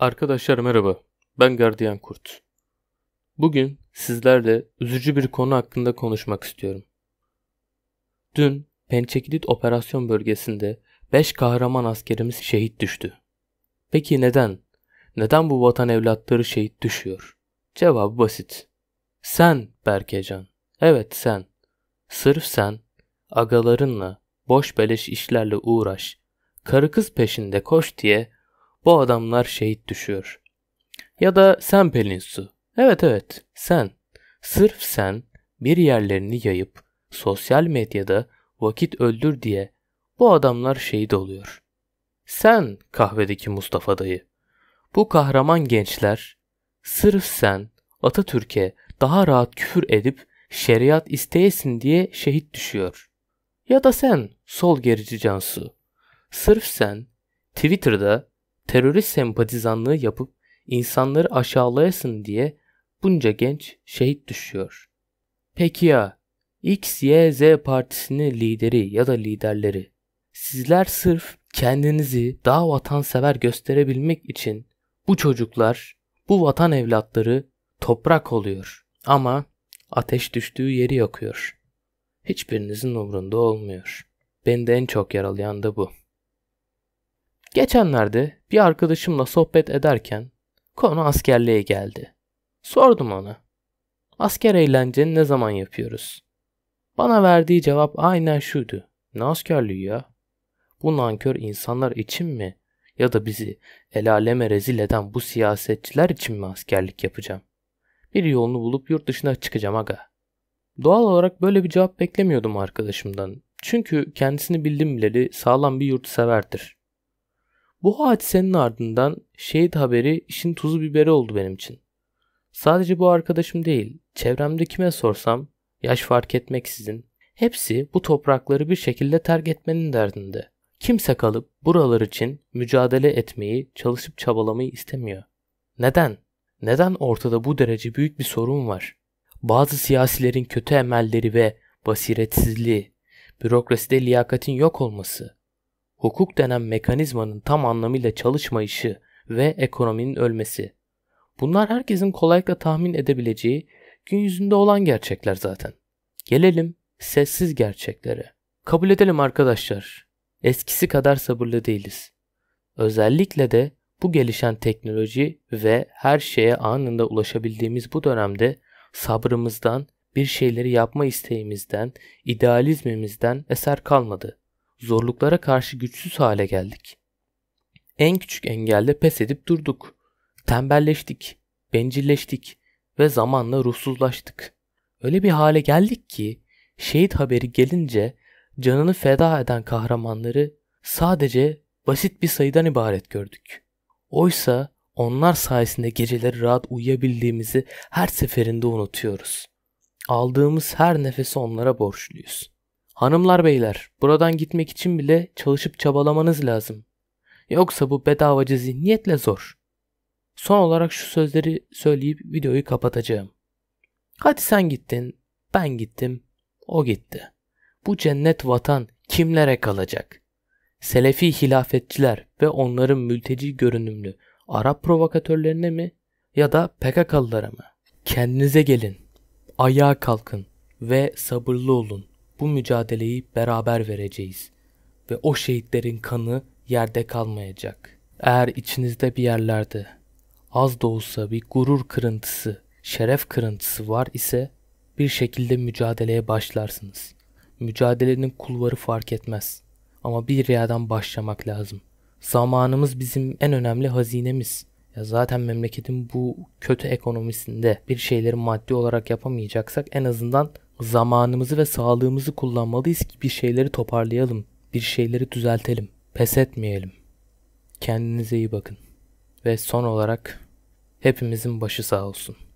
Arkadaşlar merhaba. Ben Gardiyan Kurt. Bugün sizlerle üzücü bir konu hakkında konuşmak istiyorum. Dün Pençekilit operasyon bölgesinde 5 kahraman askerimiz şehit düştü. Peki neden? Neden bu vatan evlatları şehit düşüyor? Cevabı basit. Sen Berkecan. Evet sen. Sırf sen. Agalarınla boş beleş işlerle uğraş. Karı kız peşinde koş diye bu adamlar şehit düşüyor. Ya da sen Pelinsu. Evet evet sen. Sırf sen bir yerlerini yayıp sosyal medyada vakit öldür diye bu adamlar şehit oluyor. Sen kahvedeki Mustafa dayı. Bu kahraman gençler sırf sen Atatürk'e daha rahat küfür edip şeriat isteyesin diye şehit düşüyor. Ya da sen sol gerici Cansu. Sırf sen Twitter'da terörist sempatizanlığı yapıp insanları aşağılayasın diye bunca genç şehit düşüyor. Peki ya X, Y, Z partisinin lideri ya da liderleri sizler sırf kendinizi daha vatansever gösterebilmek için bu çocuklar, bu vatan evlatları toprak oluyor ama ateş düştüğü yeri yakıyor. Hiçbirinizin umrunda olmuyor. Beni de en çok yaralayan da bu. Geçenlerde bir arkadaşımla sohbet ederken konu askerliğe geldi. Sordum ona. Asker eğlenceni ne zaman yapıyoruz? Bana verdiği cevap aynen şuydu. Ne askerliği ya? Bu nankör insanlar için mi? Ya da bizi el aleme rezil eden bu siyasetçiler için mi askerlik yapacağım? Bir yolunu bulup yurt dışına çıkacağım aga. Doğal olarak böyle bir cevap beklemiyordum arkadaşımdan. Çünkü kendisini bildim bileli sağlam bir yurtseverdir. Bu hadisenin ardından şehit haberi işin tuzu biberi oldu benim için. Sadece bu arkadaşım değil, çevremde kime sorsam, yaş fark etmeksizin, hepsi bu toprakları bir şekilde terk etmenin derdinde. Kimse kalıp buralar için mücadele etmeyi, çalışıp çabalamayı istemiyor. Neden? Neden ortada bu derece büyük bir sorun var? Bazı siyasilerin kötü emelleri ve basiretsizliği, bürokraside liyakatin yok olması, hukuk denen mekanizmanın tam anlamıyla çalışmayışı ve ekonominin ölmesi. Bunlar herkesin kolaylıkla tahmin edebileceği gün yüzünde olan gerçekler zaten. Gelelim sessiz gerçeklere. Kabul edelim arkadaşlar. Eskisi kadar sabırlı değiliz. Özellikle de bu gelişen teknoloji ve her şeye anında ulaşabildiğimiz bu dönemde sabrımızdan, bir şeyleri yapma isteğimizden, idealizmimizden eser kalmadı zorluklara karşı güçsüz hale geldik. En küçük engelde pes edip durduk. Tembelleştik, bencilleştik ve zamanla ruhsuzlaştık. Öyle bir hale geldik ki şehit haberi gelince canını feda eden kahramanları sadece basit bir sayıdan ibaret gördük. Oysa onlar sayesinde geceleri rahat uyuyabildiğimizi her seferinde unutuyoruz. Aldığımız her nefesi onlara borçluyuz. Hanımlar beyler buradan gitmek için bile çalışıp çabalamanız lazım. Yoksa bu bedavacı zihniyetle zor. Son olarak şu sözleri söyleyip videoyu kapatacağım. Hadi sen gittin, ben gittim, o gitti. Bu cennet vatan kimlere kalacak? Selefi hilafetçiler ve onların mülteci görünümlü Arap provokatörlerine mi ya da PKK'lılara mı? Kendinize gelin, ayağa kalkın ve sabırlı olun bu mücadeleyi beraber vereceğiz ve o şehitlerin kanı yerde kalmayacak. Eğer içinizde bir yerlerde az da olsa bir gurur kırıntısı, şeref kırıntısı var ise bir şekilde mücadeleye başlarsınız. Mücadelenin kulvarı fark etmez ama bir yerden başlamak lazım. Zamanımız bizim en önemli hazinemiz. Ya zaten memleketin bu kötü ekonomisinde bir şeyleri maddi olarak yapamayacaksak en azından Zamanımızı ve sağlığımızı kullanmalıyız ki bir şeyleri toparlayalım, bir şeyleri düzeltelim, pes etmeyelim. Kendinize iyi bakın. Ve son olarak hepimizin başı sağ olsun.